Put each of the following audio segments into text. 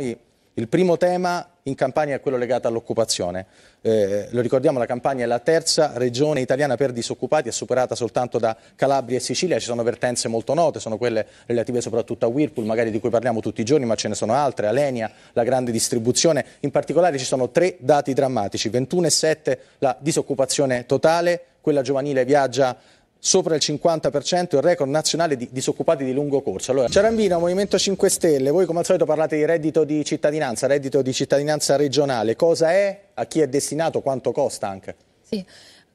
Il primo tema in Campania è quello legato all'occupazione. Eh, lo ricordiamo, la Campania è la terza regione italiana per disoccupati, è superata soltanto da Calabria e Sicilia. Ci sono vertenze molto note, sono quelle relative soprattutto a Whirlpool, magari di cui parliamo tutti i giorni, ma ce ne sono altre, Alenia, la grande distribuzione. In particolare ci sono tre dati drammatici, 21,7 la disoccupazione totale, quella giovanile viaggia sopra il 50%, il record nazionale di disoccupati di lungo corso. Allora, Ciarambino, Movimento 5 Stelle, voi come al solito parlate di reddito di cittadinanza, reddito di cittadinanza regionale, cosa è, a chi è destinato, quanto costa anche? Sì.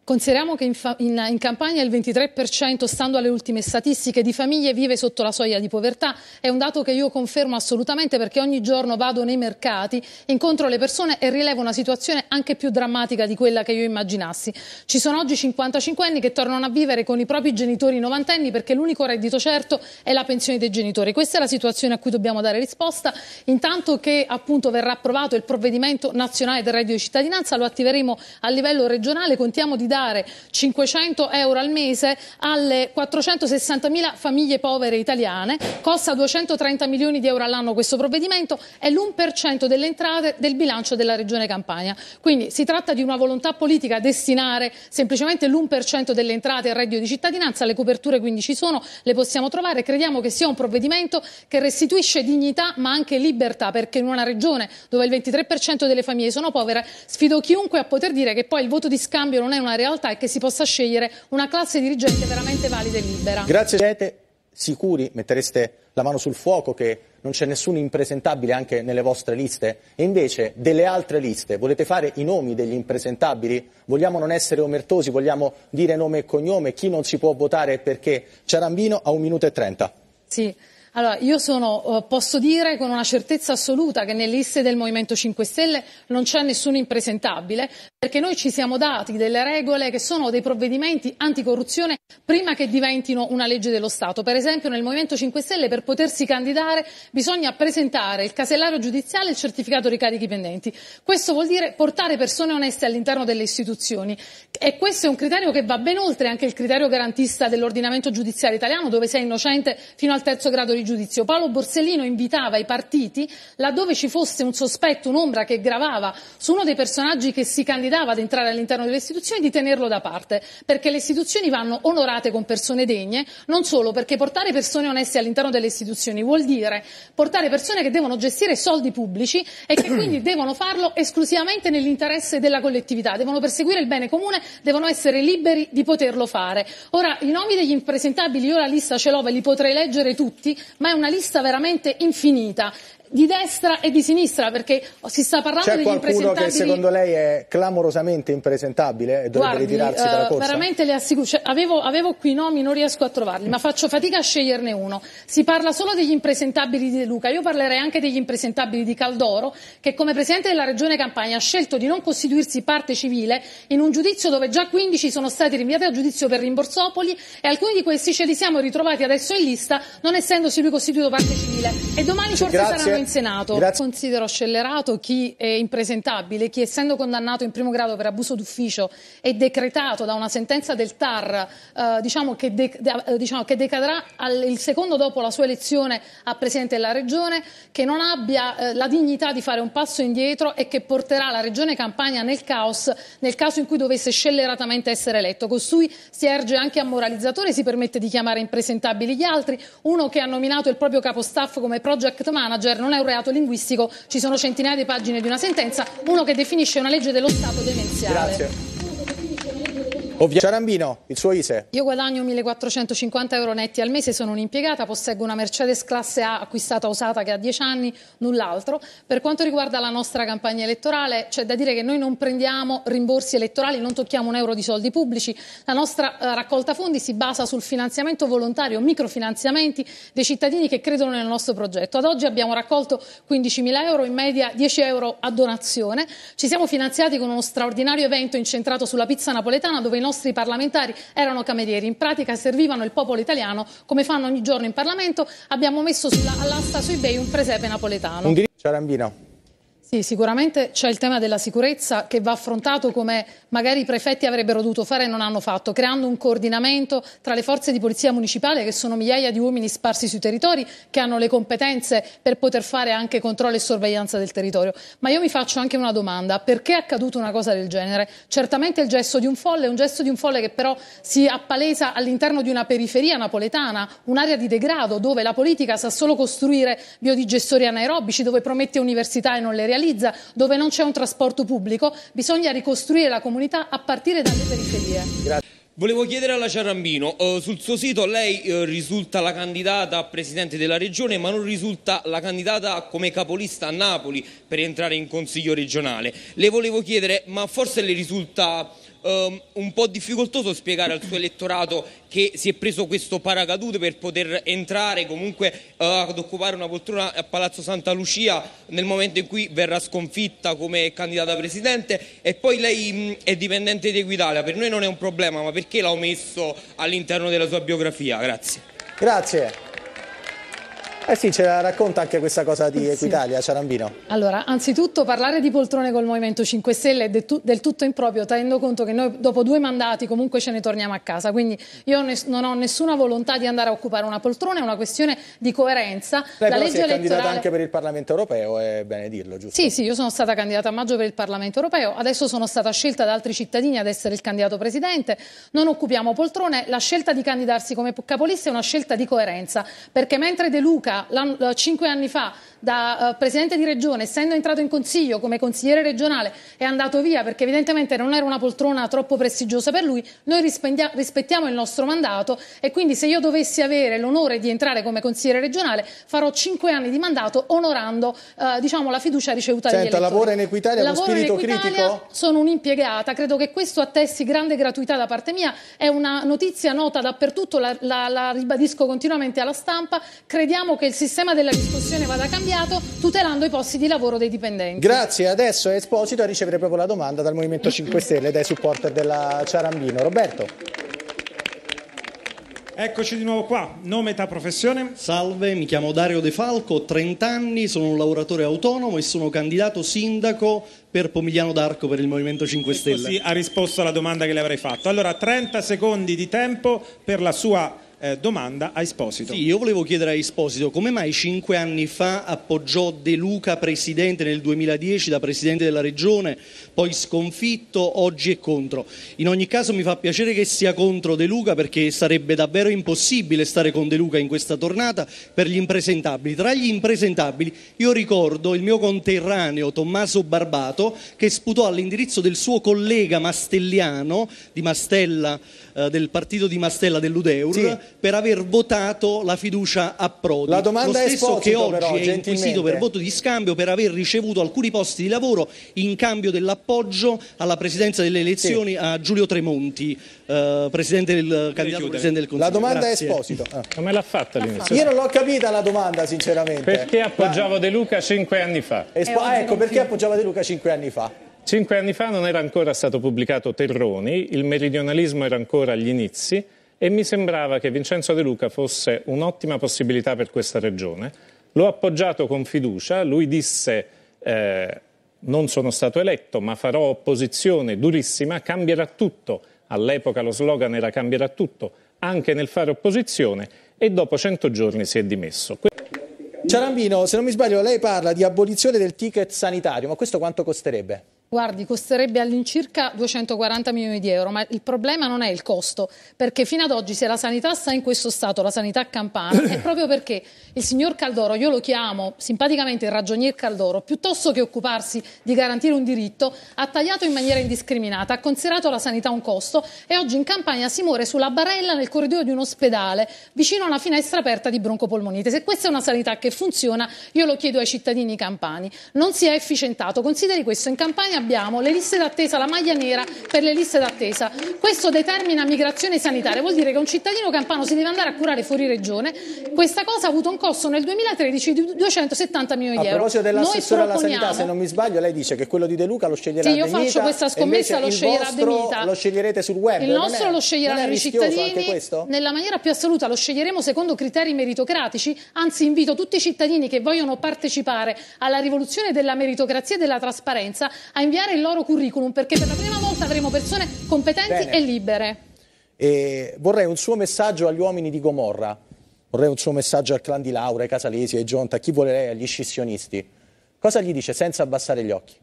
Consideriamo che in, in, in, Campania il 23%, stando alle ultime statistiche, di famiglie vive sotto la soglia di povertà. È un dato che io confermo assolutamente perché ogni giorno vado nei mercati, incontro le persone e rilevo una situazione anche più drammatica di quella che io immaginassi. Ci sono oggi 55 anni che tornano a vivere con i propri genitori novantenni perché l'unico reddito certo è la pensione dei genitori. Questa è la situazione a cui dobbiamo dare risposta. Intanto che appunto verrà approvato il provvedimento nazionale del reddito di cittadinanza, lo attiveremo a livello regionale, contiamo di dare 500 euro al mese alle 460.000 famiglie povere italiane, costa 230 milioni di euro all'anno questo provvedimento, è l'1% delle entrate del bilancio della Regione Campania. Quindi si tratta di una volontà politica a destinare semplicemente l'1% delle entrate al reddito di cittadinanza, le coperture quindi ci sono, le possiamo trovare, crediamo che sia un provvedimento che restituisce dignità ma anche libertà, perché in una regione dove il 23% delle famiglie sono povere, sfido chiunque a poter dire che poi il voto di scambio non è una realtà realtà è che si possa scegliere una classe dirigente veramente valida e libera. Grazie, siete sicuri? Mettereste la mano sul fuoco che non c'è nessuno impresentabile anche nelle vostre liste? E invece delle altre liste volete fare i nomi degli impresentabili? Vogliamo non essere omertosi, vogliamo dire nome e cognome, chi non si può votare e perché? Ciarambino a un minuto e trenta. Sì. Allora, io sono, eh, posso dire con una certezza assoluta che nelle liste del Movimento 5 Stelle non c'è nessuno impresentabile, perché noi ci siamo dati delle regole che sono dei provvedimenti anticorruzione prima che diventino una legge dello Stato. Per esempio nel Movimento 5 Stelle per potersi candidare bisogna presentare il casellario giudiziale e il certificato ricarichi pendenti. Questo vuol dire portare persone oneste all'interno delle istituzioni e questo è un criterio che va ben oltre anche il criterio garantista dell'ordinamento giudiziario italiano dove sei innocente fino al terzo grado di giudizio. Paolo Borsellino invitava i partiti, laddove ci fosse un sospetto, un'ombra che gravava su uno dei personaggi che si candidava ad entrare all'interno delle istituzioni, di tenerlo da parte, perché le istituzioni vanno onorate con persone degne, non solo perché portare persone oneste all'interno delle istituzioni vuol dire portare persone che devono gestire soldi pubblici e che quindi devono farlo esclusivamente nell'interesse della collettività, devono perseguire il bene comune, devono essere liberi di poterlo fare. Ora, i nomi degli impresentabili, io la lista ce l'ho, ve li potrei leggere tutti, ma è una lista veramente infinita di destra e di sinistra, perché si sta parlando C'è degli impresentabili... C'è qualcuno che secondo lei è clamorosamente impresentabile e dovrebbe Guardi, ritirarsi dalla eh, corsa? veramente le assicuro, cioè, avevo, avevo, qui nomi, non riesco a trovarli, ma faccio fatica a sceglierne uno. Si parla solo degli impresentabili di De Luca, io parlerei anche degli impresentabili di Caldoro, che come Presidente della Regione Campania ha scelto di non costituirsi parte civile in un giudizio dove già 15 sono stati rinviati a giudizio per rimborsopoli e alcuni di questi ce li siamo ritrovati adesso in lista non essendosi lui costituito parte civile e domani forse Grazie. saranno in Senato. Grazie. Considero scellerato chi è impresentabile, chi essendo condannato in primo grado per abuso d'ufficio è decretato da una sentenza del TAR, eh, diciamo, che de, de, eh, diciamo, che decadrà al, il secondo dopo la sua elezione a Presidente della Regione, che non abbia eh, la dignità di fare un passo indietro e che porterà la Regione Campania nel caos nel caso in cui dovesse scelleratamente essere eletto. Costui si erge anche a moralizzatore, si permette di chiamare impresentabili gli altri, uno che ha nominato il proprio capostaff come project manager non non è un reato linguistico, ci sono centinaia di pagine di una sentenza, uno che definisce una legge dello Stato demenziale. Grazie. Ovvia- Ciarambino, il suo ISE. Io guadagno 1450 euro netti al mese, sono un'impiegata, posseggo una Mercedes classe A acquistata usata che ha 10 anni, null'altro. Per quanto riguarda la nostra campagna elettorale, c'è da dire che noi non prendiamo rimborsi elettorali, non tocchiamo un euro di soldi pubblici. La nostra eh, raccolta fondi si basa sul finanziamento volontario, microfinanziamenti dei cittadini che credono nel nostro progetto. Ad oggi abbiamo raccolto 15.000 euro, in media 10 euro a donazione. Ci siamo finanziati con uno straordinario evento incentrato sulla pizza napoletana dove nostri parlamentari erano camerieri, in pratica servivano il popolo italiano come fanno ogni giorno in Parlamento. Abbiamo messo sulla, all'asta su eBay un presepe napoletano. Un dir- Ciarambino. Sì, sicuramente c'è il tema della sicurezza che va affrontato come magari i prefetti avrebbero dovuto fare e non hanno fatto, creando un coordinamento tra le forze di polizia municipale che sono migliaia di uomini sparsi sui territori, che hanno le competenze per poter fare anche controllo e sorveglianza del territorio. Ma io mi faccio anche una domanda, perché è accaduta una cosa del genere? Certamente il gesto di un folle è un gesto di un folle che però si appalesa all'interno di una periferia napoletana, un'area di degrado dove la politica sa solo costruire biodigestori anaerobici, dove promette università e non le realizza realizza dove non c'è un trasporto pubblico, bisogna ricostruire la comunità a partire dalle periferie. Grazie. Volevo chiedere alla Ciarambino, eh, sul suo sito lei eh, risulta la candidata a presidente della regione ma non risulta la candidata come capolista a Napoli per entrare in consiglio regionale. Le volevo chiedere, ma forse le risulta ehm, un po' difficoltoso spiegare al suo elettorato che si è preso questo paracadute per poter entrare comunque eh, ad occupare una poltrona a Palazzo Santa Lucia nel momento in cui verrà sconfitta come candidata presidente e poi lei mh, mm, è dipendente di Equitalia, per noi non è un problema ma perché l'ha omesso all'interno della sua biografia? Grazie. Grazie. Eh sì, ce la racconta anche questa cosa di eh Equitalia, sì. Ciarambino. Allora, anzitutto parlare di poltrone col Movimento 5 Stelle è del, tu, del tutto improprio, tenendo conto che noi dopo due mandati comunque ce ne torniamo a casa, quindi io non ho nessuna volontà di andare a occupare una poltrona, è una questione di coerenza. Lei La legge si è elettorale... candidata anche per il Parlamento europeo, è bene dirlo, giusto? Sì, sì, io sono stata candidata a maggio per il Parlamento europeo, adesso sono stata scelta da altri cittadini ad essere il candidato presidente, non occupiamo poltrone, la scelta di candidarsi come capolista è una scelta di coerenza, perché mentre De Luca Giunta cinque anni fa da uh, presidente di regione, essendo entrato in consiglio come consigliere regionale, è andato via perché evidentemente non era una poltrona troppo prestigiosa per lui, noi rispettiamo il nostro mandato e quindi se io dovessi avere l'onore di entrare come consigliere regionale farò cinque anni di mandato onorando uh, diciamo, la fiducia ricevuta Senta, dagli elettori. Lavoro in Equitalia lavoro con spirito critico? Sono un'impiegata, credo che questo attesti grande gratuità da parte mia, è una notizia nota dappertutto, la, la, la ribadisco continuamente alla stampa, crediamo che il sistema della discussione vada cambiato sbagliato tutelando i posti di lavoro dei dipendenti. Grazie, adesso è Esposito a ricevere proprio la domanda dal Movimento 5 Stelle dai supporter della Ciarambino. Roberto. Eccoci di nuovo qua, nome, età, professione. Salve, mi chiamo Dario De Falco, ho 30 anni, sono un lavoratore autonomo e sono candidato sindaco per Pomigliano d'Arco per il Movimento 5 Stelle. E così ha risposto alla domanda che le avrei fatto. Allora, 30 secondi di tempo per la sua eh, domanda a Esposito. Sì, io volevo chiedere a Esposito come mai cinque anni fa appoggiò De Luca presidente nel 2010 da presidente della regione, poi sconfitto, oggi è contro. In ogni caso mi fa piacere che sia contro De Luca perché sarebbe davvero impossibile stare con De Luca in questa tornata per gli impresentabili. Tra gli impresentabili io ricordo il mio conterraneo Tommaso Barbato che sputò all'indirizzo del suo collega mastelliano di Mastella, eh, del partito di Mastella dell'Udeur, sì per aver votato la fiducia a Prodi. La domanda Lo stesso che oggi però, è inquisito per voto di scambio per aver ricevuto alcuni posti di lavoro in cambio dell'appoggio alla presidenza delle elezioni sì. a Giulio Tremonti, eh, presidente del, candidato presidente del Consiglio. La domanda Grazie. è Esposito. Ah. Come l'ha fatta all'inizio? Io non l'ho capita la domanda, sinceramente. Perché appoggiava De Luca cinque anni fa? Espo eh, ah, ecco, perché appoggiava De Luca cinque anni fa? Cinque anni fa non era ancora stato pubblicato Terroni, il meridionalismo era ancora agli inizi, e mi sembrava che Vincenzo De Luca fosse un'ottima possibilità per questa regione. L'ho appoggiato con fiducia, lui disse eh, non sono stato eletto ma farò opposizione durissima, cambierà tutto. All'epoca lo slogan era cambierà tutto, anche nel fare opposizione e dopo 100 giorni si è dimesso. Ciarambino, se non mi sbaglio, lei parla di abolizione del ticket sanitario, ma questo quanto costerebbe? Guardi, costerebbe all'incirca 240 milioni di euro, ma il problema non è il costo, perché fino ad oggi se la sanità sta in questo stato, la sanità campana, è proprio perché il signor Caldoro, io lo chiamo simpaticamente il ragionier Caldoro, piuttosto che occuparsi di garantire un diritto, ha tagliato in maniera indiscriminata, ha considerato la sanità un costo e oggi in campagna si muore sulla barella nel corridoio di un ospedale, vicino a una finestra aperta di broncopolmonite. Se questa è una sanità che funziona, io lo chiedo ai cittadini campani. Non si è efficientato, consideri questo, in Campania abbiamo le liste d'attesa, la maglia nera per le liste d'attesa. Questo determina migrazione sanitaria, vuol dire che un cittadino campano si deve andare a curare fuori regione. Questa cosa ha avuto un costo nel 2013 di 270 milioni di euro. A proposito dell'assessore alla sanità, se non mi sbaglio, lei dice che quello di De Luca lo sceglierà Sì, io Benita, faccio questa scommessa, lo sceglierà Benita. Lo sceglierete sul web. Il nostro è, lo sceglieranno i cittadini nella maniera più assoluta, lo sceglieremo secondo criteri meritocratici, anzi invito tutti i cittadini che vogliono partecipare alla rivoluzione della meritocrazia e della trasparenza a invitare cambiare il loro curriculum perché per la prima volta avremo persone competenti Bene. e libere. E vorrei un suo messaggio agli uomini di Gomorra, vorrei un suo messaggio al clan di Laura, ai Casalesi, ai Gionta, a chi vuole lei, agli scissionisti. Cosa gli dice senza abbassare gli occhi?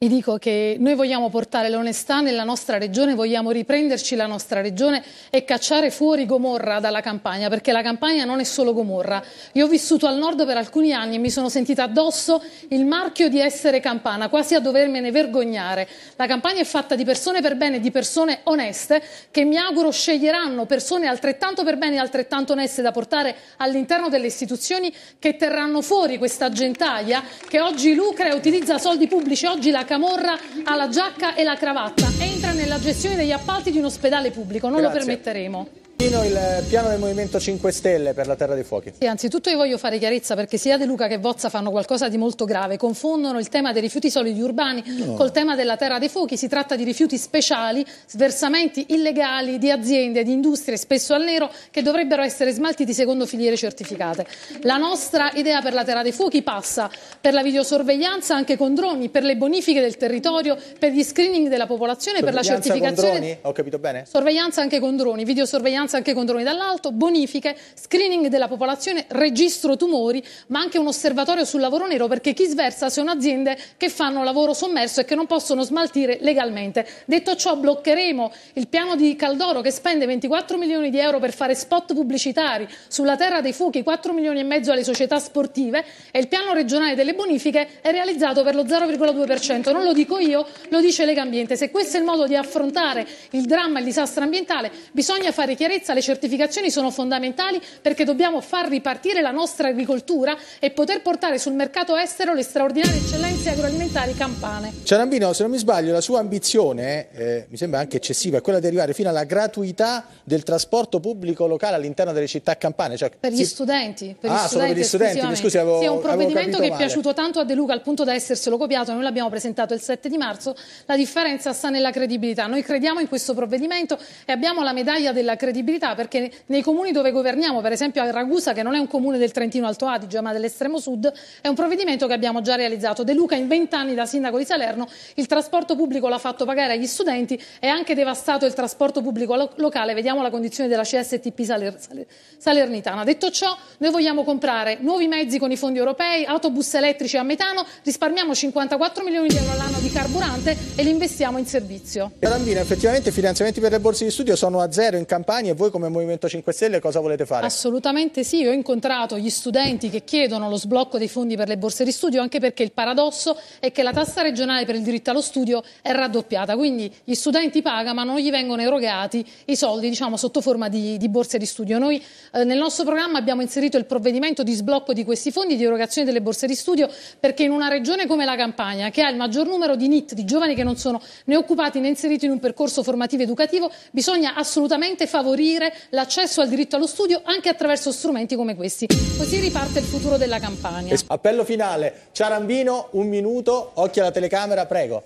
Vi dico che noi vogliamo portare l'onestà nella nostra regione, vogliamo riprenderci la nostra regione e cacciare fuori Gomorra dalla campagna, perché la campagna non è solo Gomorra. Io ho vissuto al nord per alcuni anni e mi sono sentita addosso il marchio di essere campana, quasi a dovermene vergognare. La campagna è fatta di persone per bene, di persone oneste, che mi auguro sceglieranno persone altrettanto per bene e altrettanto oneste da portare all'interno delle istituzioni che terranno fuori questa gentaglia che oggi lucra e utilizza soldi pubblici. Oggi la camorra la giacca e la cravatta, entra nella gestione degli appalti di un ospedale pubblico, non Grazie. lo permetteremo. Il piano del Movimento 5 Stelle per la Terra dei Fuochi. Sì, anzitutto io voglio fare chiarezza perché sia De Luca che Vozza fanno qualcosa di molto grave. Confondono il tema dei rifiuti solidi urbani no. col tema della Terra dei Fuochi. Si tratta di rifiuti speciali, sversamenti illegali di aziende, di industrie, spesso al nero, che dovrebbero essere smaltiti secondo filiere certificate. La nostra idea per la Terra dei Fuochi passa per la videosorveglianza anche con droni, per le bonifiche del territorio, per gli screening della popolazione, per la certificazione. Sorveglianza con droni? Ho capito bene? Sorveglianza anche con droni, videosorveglianza vigilanza anche controlli dall'alto, bonifiche, screening della popolazione, registro tumori, ma anche un osservatorio sul lavoro nero perché chi sversa sono aziende che fanno lavoro sommerso e che non possono smaltire legalmente. Detto ciò bloccheremo il piano di Caldoro che spende 24 milioni di euro per fare spot pubblicitari sulla terra dei fuochi, 4 milioni e mezzo alle società sportive e il piano regionale delle bonifiche è realizzato per lo 0,2%. Non lo dico io, lo dice Legambiente. Se questo è il modo di affrontare il dramma e il disastro ambientale bisogna fare chiarezza chiarezza, le certificazioni sono fondamentali perché dobbiamo far ripartire la nostra agricoltura e poter portare sul mercato estero le straordinarie eccellenze agroalimentari campane. Ciarambino, se non mi sbaglio, la sua ambizione, eh, mi sembra anche eccessiva, è quella di arrivare fino alla gratuità del trasporto pubblico locale all'interno delle città campane. Cioè, per gli si... studenti. Per ah, gli solo per gli studenti, mi scusi, avevo, sì, è un provvedimento che è piaciuto tanto a De Luca al punto da esserselo copiato, noi l'abbiamo presentato il 7 di marzo, la differenza sta nella credibilità. Noi crediamo in questo provvedimento e abbiamo la medaglia della credibilità responsabilità perché nei comuni dove governiamo, per esempio a Ragusa, che non è un comune del Trentino Alto Adige ma dell'estremo sud, è un provvedimento che abbiamo già realizzato. De Luca in 20 anni da sindaco di Salerno il trasporto pubblico l'ha fatto pagare agli studenti, è anche devastato il trasporto pubblico lo locale, vediamo la condizione della CSTP Saler Saler Salernitana. Detto ciò, noi vogliamo comprare nuovi mezzi con i fondi europei, autobus elettrici a metano, risparmiamo 54 milioni di euro all'anno di carburante e li investiamo in servizio. Carambina, effettivamente i finanziamenti per le borse di studio sono a zero in Campania voi come Movimento 5 Stelle cosa volete fare? Assolutamente sì, ho incontrato gli studenti che chiedono lo sblocco dei fondi per le borse di studio anche perché il paradosso è che la tassa regionale per il diritto allo studio è raddoppiata, quindi gli studenti pagano ma non gli vengono erogati i soldi diciamo, sotto forma di, di, borse di studio. Noi eh, nel nostro programma abbiamo inserito il provvedimento di sblocco di questi fondi, di erogazione delle borse di studio perché in una regione come la Campania che ha il maggior numero di NIT, di giovani che non sono né occupati né inseriti in un percorso formativo educativo, bisogna assolutamente favorire garantire l'accesso al diritto allo studio anche attraverso strumenti come questi. Così riparte il futuro della Campania. Appello finale. Ciarambino, un minuto, occhio alla telecamera, prego.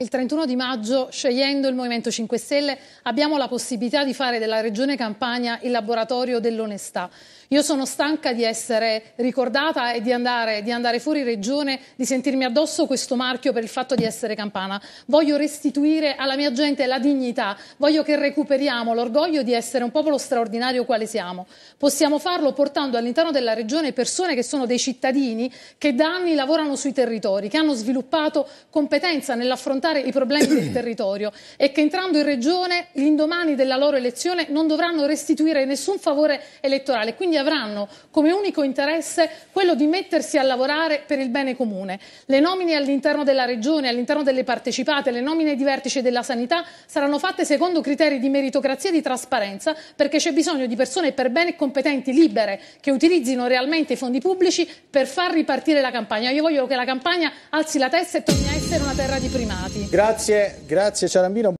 Il 31 di maggio, scegliendo il Movimento 5 Stelle, abbiamo la possibilità di fare della Regione Campania il laboratorio dell'onestà. Io sono stanca di essere ricordata e di andare, di andare, fuori regione, di sentirmi addosso questo marchio per il fatto di essere campana. Voglio restituire alla mia gente la dignità, voglio che recuperiamo l'orgoglio di essere un popolo straordinario quale siamo. Possiamo farlo portando all'interno della regione persone che sono dei cittadini che da anni lavorano sui territori, che hanno sviluppato competenza nell'affrontare i problemi del territorio e che entrando in regione l'indomani della loro elezione non dovranno restituire nessun favore elettorale. Quindi avranno come unico interesse quello di mettersi a lavorare per il bene comune. Le nomine all'interno della Regione, all'interno delle partecipate, le nomine di vertice della sanità saranno fatte secondo criteri di meritocrazia e di trasparenza perché c'è bisogno di persone per bene competenti, libere, che utilizzino realmente i fondi pubblici per far ripartire la campagna. Io voglio che la campagna alzi la testa e torni a essere una terra di primati. Grazie, grazie Ciarambino.